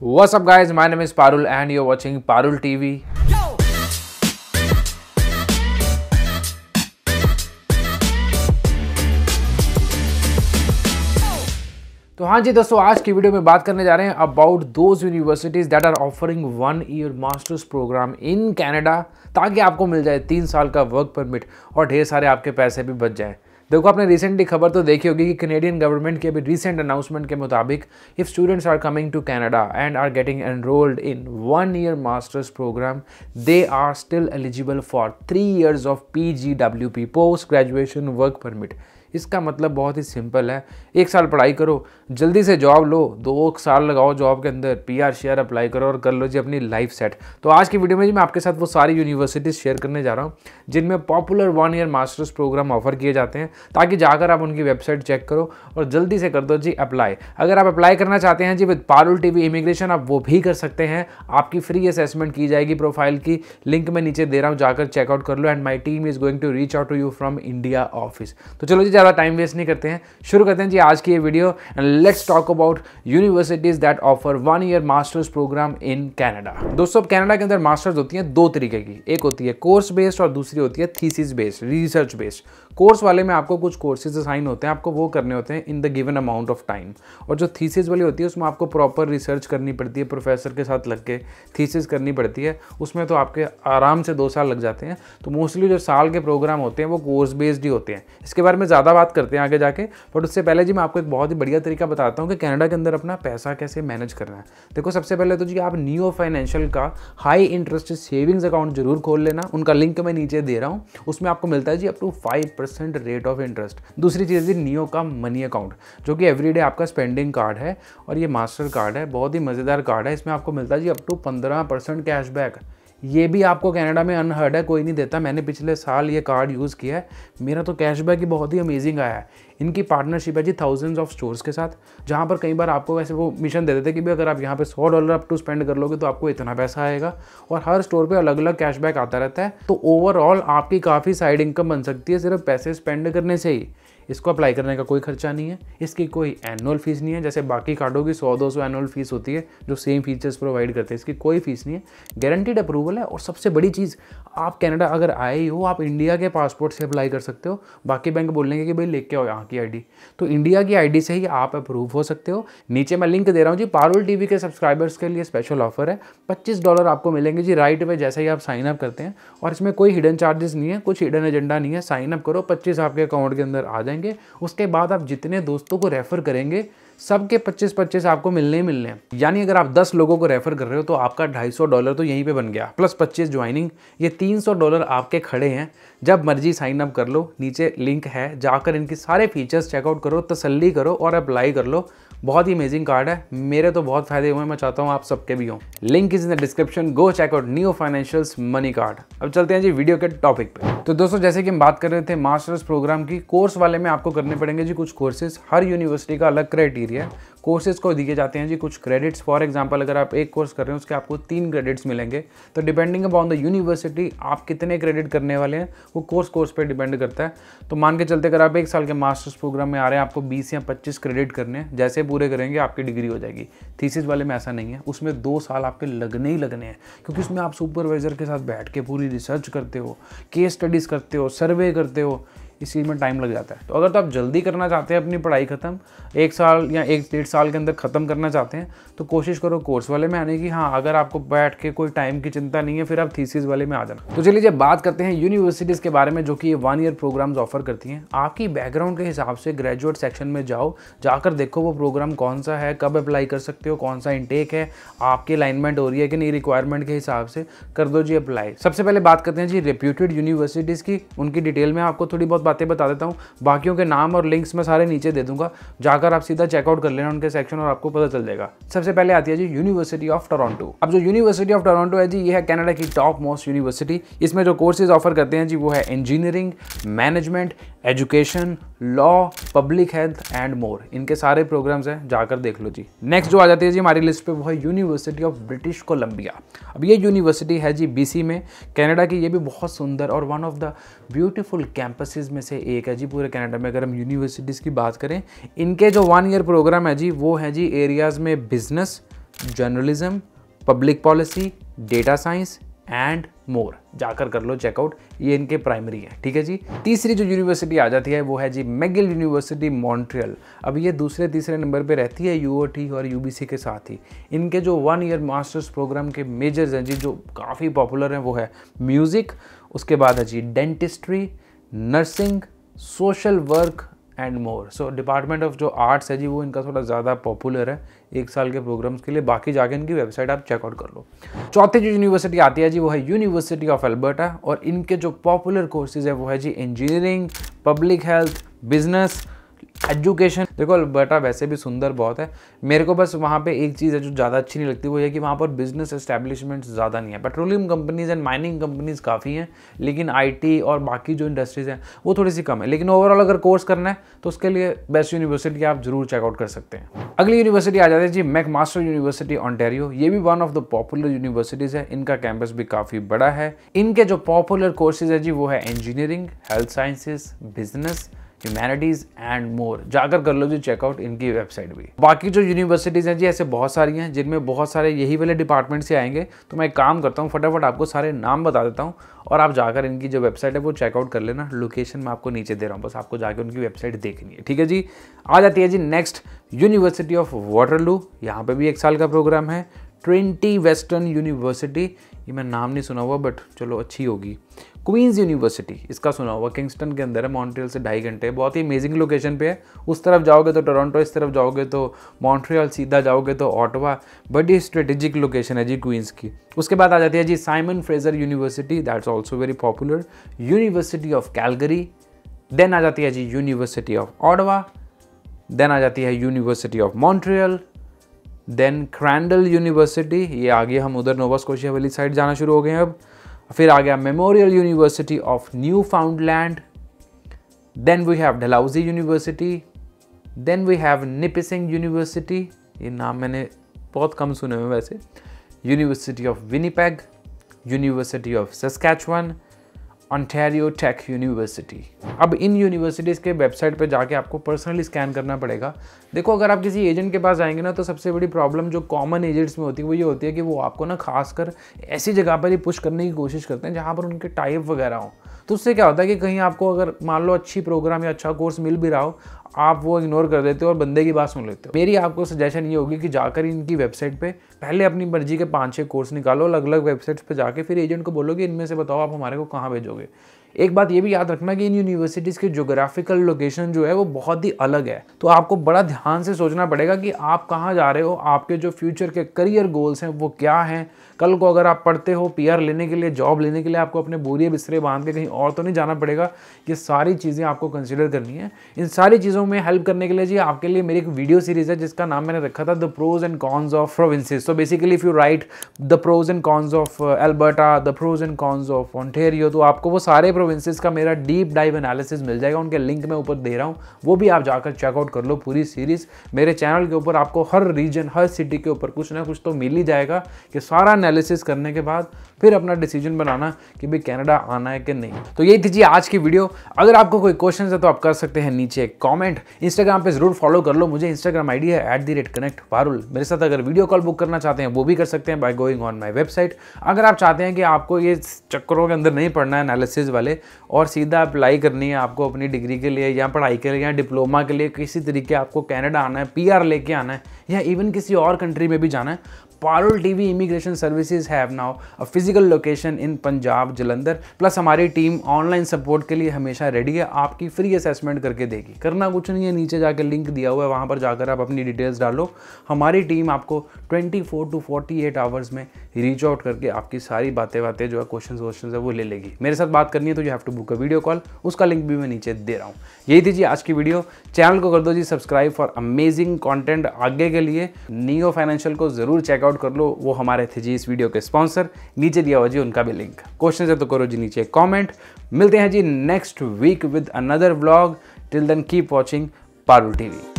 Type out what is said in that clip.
What's up guys, my name is Parul and you're watching Parul TV. तो हाँ जी दोस्तों आज की वीडियो में बात करने जा रहे हैं about those universities that are offering one year masters program in Canada ताकि आपको मिल जाए तीन साल का वर्क परमिट और ढेर सारे आपके पैसे भी बच जाएं देखो आपने रिसेंटली खबर तो देखी होगी कि कैनेडियन गवर्नमेंट के अभी रिसेंट अनाउंसमेंट के मुताबिक if students are coming to Canada and are getting enrolled in one year masters program they are still eligible for three years of P G W P post graduation work permit इसका मतलब बहुत ही simple है एक साल पढ़ाई करो जल्दी से जॉब लो दो साल लगाओ जॉब के अंदर पी आर शेयर अप्लाई करो और कर लो जी अपनी लाइफ सेट तो आज की वीडियो में जी मैं आपके साथ वो सारी यूनिवर्सिटीज़ शेयर करने जा रहा हूँ जिनमें popular one year masters program offer किए जाते हैं ताकि जाकर आप उनकी वेबसाइट चेक करो और जल्दी से कर दो जी अप्लाई अगर आप अप्लाई करना चाहते हैं जी विद पारुल वी इमिग्रेशन आप वो भी कर सकते हैं आपकी फ्री असेसमेंट की जाएगी प्रोफाइल की लिंक मैं नीचे दे रहा हूँ जाकर चेकआउट कर लो and my team is going to reach out to you from India office तो चलो जी ज़्यादा टाइम वेस्ट नहीं करते हैं शुरू करते हैं जी आज की ये video let's talk about universities that offer one year masters program in Canada दोस्तों अब कैनेडा के अंदर मास्टर्स होती हैं दो तरीके की एक होती है कोर्स बेस्ड और दूसरी होती है thesis based research based course वाले में आपको कुछ कोर्सेज असाइन होते हैं आपको वो करने होते हैं in the given amount of time और जो थीसिस वाली होती है उसमें आपको प्रॉपर रिसर्च करनी पड़ती है प्रोफेसर के साथ लग के थीसिस करनी पड़ती है उसमें तो आपके आराम से दो साल लग जाते हैं तो मोस्टली जो साल के प्रोग्राम होते हैं वो कोर्स बेस्ड ही होते हैं इसके बारे में ज़्यादा ज़्यादा बात करते हैं आगे जाके बट उससे पहले जी मैं आपको एक बहुत ही बढ़िया तरीका बताता हूँ कि कनाडा के अंदर अपना पैसा कैसे मैनेज करना है देखो सबसे पहले तो जी आप न्यू फाइनेंशियल का हाई इंटरेस्ट सेविंग्स अकाउंट जरूर खोल लेना उनका लिंक मैं नीचे दे रहा हूँ उसमें आपको मिलता है जी up to five percent rate of interest दूसरी चीज़ जी नियो का मनी अकाउंट जो कि एवरीडे आपका स्पेंडिंग कार्ड है और ये मास्टर कार्ड है बहुत ही मज़ेदार कार्ड है इसमें आपको मिलता है जी अप टू पंद्रह परसेंट कैशबैक ये भी आपको कनाडा में अनहर्ड है कोई नहीं देता मैंने पिछले साल ये कार्ड यूज़ किया है मेरा तो कैशबैक ही बहुत ही अमेजिंग आया है इनकी पार्टनरशिप है जी थाउजेंड्स ऑफ स्टोर्स के साथ जहाँ पर कई बार आपको वैसे वो मिशन दे देते कि भाई अगर आप यहाँ पे सौ डॉलर अप टू स्पेंड कर लोगे तो आपको इतना पैसा आएगा और हर स्टोर पर अलग अलग कैशबैक आता रहता है तो ओवरऑल आपकी काफ़ी साइड इनकम बन सकती है सिर्फ पैसे स्पेंड करने से ही इसको अप्लाई करने का कोई खर्चा नहीं है इसकी कोई एनुअल फ़ीस नहीं है जैसे बाकी कार्डों की सौ दो सौ एनुअल फ़ीस होती है जो सेम फीचर्स प्रोवाइड करते हैं इसकी कोई फ़ीस नहीं है गारंटीड अप्रूवल है और सबसे बड़ी चीज़ आप कैनेडा अगर आए ही हो आप इंडिया के पासपोर्ट से अप्लाई कर सकते हो बाकी बैंक बोलेंगे कि भाई लेके आओ यहाँ की आई तो इंडिया की आई से ही आप अप्रूव हो सकते हो नीचे मैं लिंक दे रहा हूँ जी पारुल टी के सब्सक्राइबर्स के लिए स्पेशल ऑफर है पच्चीस डॉलर आपको मिलेंगे जी राइट वे जैसे ही आप साइन अप करते हैं और इसमें कोई हिडन चार्जेस नहीं है कुछ हिडन एजेंडा नहीं है साइन अप करो पच्चीस आपके अकाउंट के अंदर आ जाए जाएंगे उसके बाद आप जितने दोस्तों को रेफ़र करेंगे सबके 25-25 आपको मिलने ही मिलने हैं यानी अगर आप 10 लोगों को रेफर कर रहे हो तो आपका 250 डॉलर तो यहीं पे बन गया प्लस 25 ज्वाइनिंग ये 300 डॉलर आपके खड़े हैं जब मर्जी साइन अप कर लो नीचे लिंक है जाकर इनके सारे फीचर्स चेकआउट करो तसल्ली करो और अप्लाई कर लो बहुत ही अमेजिंग कार्ड है मेरे तो बहुत फायदे हुए हैं मैं चाहता हूँ आप सबके भी हों link is in the description go check out Neo Financials money card अब चलते हैं जी वीडियो के टॉपिक पे तो दोस्तों जैसे कि हम बात कर रहे थे मास्टर्स प्रोग्राम की कोर्स वाले में आपको करने पड़ेंगे जी कुछ कोर्सेज हर यूनिवर्सिटी का अलग क्राइटेरिया क्राइटेरिया है कोर्सेज को दिए जाते हैं जी कुछ क्रेडिट्स फॉर एग्जांपल अगर आप एक कोर्स कर रहे हैं उसके आपको तीन क्रेडिट्स मिलेंगे तो डिपेंडिंग अपॉन द यूनिवर्सिटी आप कितने क्रेडिट करने वाले हैं वो कोर्स कोर्स पर डिपेंड करता है तो मान के चलते अगर आप एक साल के मास्टर्स प्रोग्राम में आ रहे हैं आपको बीस या पच्चीस क्रेडिट करने हैं जैसे पूरे करेंगे आपकी डिग्री हो जाएगी थीसिस वाले में ऐसा नहीं है उसमें दो साल आपके लगने ही लगने हैं क्योंकि उसमें आप सुपरवाइजर के साथ बैठ के पूरी रिसर्च करते हो केस स्टडीज़ करते हो सर्वे करते हो इस चीज़ में टाइम लग जाता है तो अगर तो आप जल्दी करना चाहते हैं अपनी पढ़ाई ख़त्म एक साल या एक डेढ़ साल के अंदर ख़त्म करना चाहते हैं तो कोशिश करो कोर्स वाले में आने की हाँ अगर आपको बैठ के कोई टाइम की चिंता नहीं है फिर आप थीसीज वाले में आ जाना तो चलिए जब बात करते हैं यूनिवर्सिटीज़ के बारे में जो कि ये वन ईयर प्रोग्राम्स ऑफर करती हैं आपकी बैकग्राउंड के हिसाब से ग्रेजुएट सेक्शन में जाओ जाकर देखो वो प्रोग्राम कौन सा है कब अप्लाई कर सकते हो कौन सा इनटेक है आपकी अलाइनमेंट हो रही है कि नहीं रिक्वायरमेंट के हिसाब से कर दो जी अप्लाई सबसे पहले बात करते हैं जी रिप्यूटेड यूनिवर्सिटीज़ की उनकी डिटेल में आपको थोड़ी बहुत बातें बता देता हूँ बाकियों के नाम और लिंक्स मैं सारे नीचे दे दूंगा जाकर आप सीधा चेकआउट कर लेना उनके सेक्शन और आपको पता चल जाएगा सबसे पहले आती है जी यूनिवर्सिटी ऑफ टोरंटो अब जो यूनिवर्सिटी ऑफ टोरंटो है जी ये है कनाडा की टॉप मोस्ट यूनिवर्सिटी इसमें जो कोर्सेज ऑफर करते हैं जी वो है engineering management education law public health and more इनके सारे प्रोग्राम्स हैं जाकर देख लो जी नेक्स्ट जो आ जाती है जी हमारी लिस्ट पे वो है यूनिवर्सिटी ऑफ ब्रिटिश कोलंबिया अब ये यूनिवर्सिटी है जी बीसी में कनाडा की ये भी बहुत सुंदर और one of the beautiful campuses में से एक है जी पूरे कनाडा में अगर हम यूनिवर्सिटीज़ की बात करें इनके जो वन ईयर प्रोग्राम है जी वो है जी एरियाज़ में business journalism public policy data science and more जाकर कर लो चेकआउट ये इनके प्राइमरी है ठीक है जी तीसरी जो यूनिवर्सिटी आ जाती है वो है जी मैगिल यूनिवर्सिटी मॉन्ट्रियल अब ये दूसरे तीसरे नंबर पे रहती है यू और यू के साथ ही इनके जो वन ईयर मास्टर्स प्रोग्राम के मेजर्स हैं जी जो काफ़ी पॉपुलर हैं वो है म्यूज़िक उसके बाद है जी dentistry nursing social work and more so department of जो आर्ट्स है जी वो इनका थोड़ा ज़्यादा पॉपुलर है एक साल के प्रोग्राम्स के लिए बाकी जाके इनकी वेबसाइट आप चेकआउट कर लो चौथी जो यूनिवर्सिटी आती है जी वो है यूनिवर्सिटी ऑफ एल्बर्टा और इनके जो पॉपुलर कोर्सेज है वो है जी engineering public health business education देखो अल्बर्टा वैसे भी सुंदर बहुत है मेरे को बस वहाँ पे एक चीज़ है जो ज़्यादा अच्छी नहीं लगती वो है कि वहाँ पर बिजनेस एस्टेब्लिशमेंट्स ज़्यादा नहीं है petroleum companies and mining companies काफ़ी हैं लेकिन आईटी और बाकी जो इंडस्ट्रीज़ हैं वो थोड़ी सी कम है लेकिन ओवरऑल अगर कोर्स करना है तो उसके लिए बेस्ट यूनिवर्सिटी आप जरूर चेकआउट कर सकते हैं अगली यूनिवर्सिटी आ जाती है जी मैक मास्टर यूनिवर्सिटी ऑनटेरियो ये भी one of the popular universities है इनका कैंपस भी काफ़ी बड़ा है इनके जो पॉपुलर कोर्सेज है जी वो है engineering health sciences business humanities and more जाकर कर लो जी चेकआउट इनकी वेबसाइट भी बाकी जो यूनिवर्सिटीज़ हैं जी ऐसे बहुत सारी हैं जिनमें बहुत सारे यही वाले डिपार्टमेंट से आएंगे तो मैं एक काम करता हूँ फटाफट आपको सारे नाम बता देता हूँ और आप जाकर इनकी जो वेबसाइट है वो चेकआउट कर लेना लोकेशन मैं आपको नीचे दे रहा हूँ बस आपको जाकर उनकी वेबसाइट देखनी है ठीक है जी आ जाती है जी नेक्स्ट यूनिवर्सिटी ऑफ वाटरलू यहाँ पर भी एक साल का प्रोग्राम है ट्वेंटी वेस्टर्न यूनिवर्सिटी ये मैं नाम नहीं सुना हुआ बट चलो अच्छी होगी क्वींस यूनिवर्सिटी इसका सुना हुआ किंगस्टन के अंदर है मॉन्ट्रियल से ढाई घंटे बहुत ही अमेजिंग लोकेशन पे है उस तरफ जाओगे तो टोरंटो इस तरफ जाओगे तो मॉन्ट्रियल सीधा जाओगे तो ऑटवा बड़ी स्ट्रेटेजिक लोकेशन है जी क्वींस की उसके बाद आ जाती है जी Simon Fraser University that's also very popular University of Calgary then आ जाती है जी यूनिवर्सिटी ऑफ ऑडवा देन आ जाती है University of Montreal then Crandall University ये आगे हम उधर नोवा स्कोशिया वाली साइड जाना शुरू हो गए अब फिर आ गया Memorial University of Newfoundland then we have Dalhousie University then we have Nipissing University ये नाम मैंने बहुत कम सुने हुए वैसे University of Winnipeg University of Saskatchewan Ontario Tech University अब इन यूनिवर्सिटीज़ के वेबसाइट पर जाके आपको पर्सनली स्कैन करना पड़ेगा देखो अगर आप किसी एजेंट के पास जाएंगे ना तो सबसे बड़ी प्रॉब्लम जो कॉमन एजेंट्स में होती है वो ये होती है कि वो आपको ना खासकर ऐसी जगह पर ही पुश करने की कोशिश करते हैं जहाँ पर उनके टाइप वगैरह हों तो उससे क्या होता है कि कहीं आपको अगर मान लो अच्छी प्रोग्राम या अच्छा कोर्स मिल भी रहा हो आप वो इग्नोर कर देते हो और बंदे की बात सुन लेते हो मेरी आपको सजेशन ये होगी कि जाकर इनकी वेबसाइट पे पहले अपनी मर्जी के पाँच छः कोर्स निकालो अलग अलग वेबसाइट्स पे जाके फिर एजेंट को बोलो कि इनमें से बताओ आप हमारे को कहाँ भेजोगे एक बात ये भी याद रखना कि इन यूनिवर्सिटीज़ के जोग्राफिकल लोकेशन जो है वो बहुत ही अलग है तो आपको बड़ा ध्यान से सोचना पड़ेगा कि आप कहाँ जा रहे हो आपके जो फ्यूचर के करियर गोल्स हैं वो क्या हैं कल को अगर आप पढ़ते हो पी लेने के लिए जॉब लेने के लिए आपको अपने बोरिए बिस्तरे बांध के कहीं और तो नहीं जाना पड़ेगा ये सारी चीज़ें आपको कंसिडर करनी है इन सारी चीज़ों में हेल्प करने के लिए जी आपके लिए मेरी एक वीडियो सीरीज़ है जिसका नाम मैंने रखा था the pros and cons of provinces so basically if you write the pros and cons of Alberta the pros and cons of Ontario तो आपको वो सारे प्रोविंसेस का मेरा डीप डाइव एनालिसिस मिल जाएगा उनके लिंक मैं ऊपर दे रहा हूँ वो भी आप जाकर चेकआउट कर लो पूरी सीरीज़ मेरे चैनल के ऊपर आपको हर रीजन हर सिटी के ऊपर कुछ ना कुछ तो मिल ही जाएगा कि सारा एनालिसिस करने के बाद फिर अपना डिसीजन बनाना कि भाई कनाडा आना है कि नहीं तो यही थी जी आज की वीडियो अगर आपको कोई क्वेश्चन है तो आप कर सकते हैं नीचे कॉमेंट इंस्टाग्राम पर जरूर फॉलो कर लो मुझे इंस्टाग्राम आईडी है at the rate connect Parul मेरे साथ अगर वीडियो कॉल बुक करना चाहते हैं वो भी कर सकते हैं by going on my website अगर आप चाहते हैं कि आपको ये चक्करों के अंदर नहीं पढ़ना है एनालिसिस वाले और सीधा अप्लाई करनी है आपको अपनी डिग्री के लिए या पढ़ाई के लिए या डिप्लोमा के लिए किसी तरीके आपको कैनेडा आना है पी लेके आना है या इवन किसी और कंट्री में भी जाना है Parul TV immigration services have now a physical location in Punjab Jalandhar plus हमारी टीम ऑनलाइन सपोर्ट के लिए हमेशा रेडी है आपकी फ्री असेसमेंट करके देगी करना कुछ नहीं है नीचे जाकर लिंक दिया हुआ है वहाँ पर जाकर आप अपनी डिटेल्स डालो हमारी टीम आपको 24 टू 48 आवर्स में रीच आउट करके आपकी सारी बातें बातें जो है क्वेश्चन वोश्चन है वो ले लेगी मेरे साथ बात करनी है तो you have to book a video call उसका लिंक भी मैं नीचे दे रहा हूँ यही थी जी आज की वीडियो चैनल को कर दो जी सब्सक्राइब फॉर अमेजिंग कॉन्टेंट आगे के लिए नियो फाइनेंशियल को जरूर चेकआउट कर लो वो हमारे थे जी इस वीडियो के स्पॉन्सर नीचे दिया हुआ जी उनका भी लिंक क्वेश्चन है तो करो जी नीचे कॉमेंट मिलते हैं जी next week with another blog till then keep watching Parul TV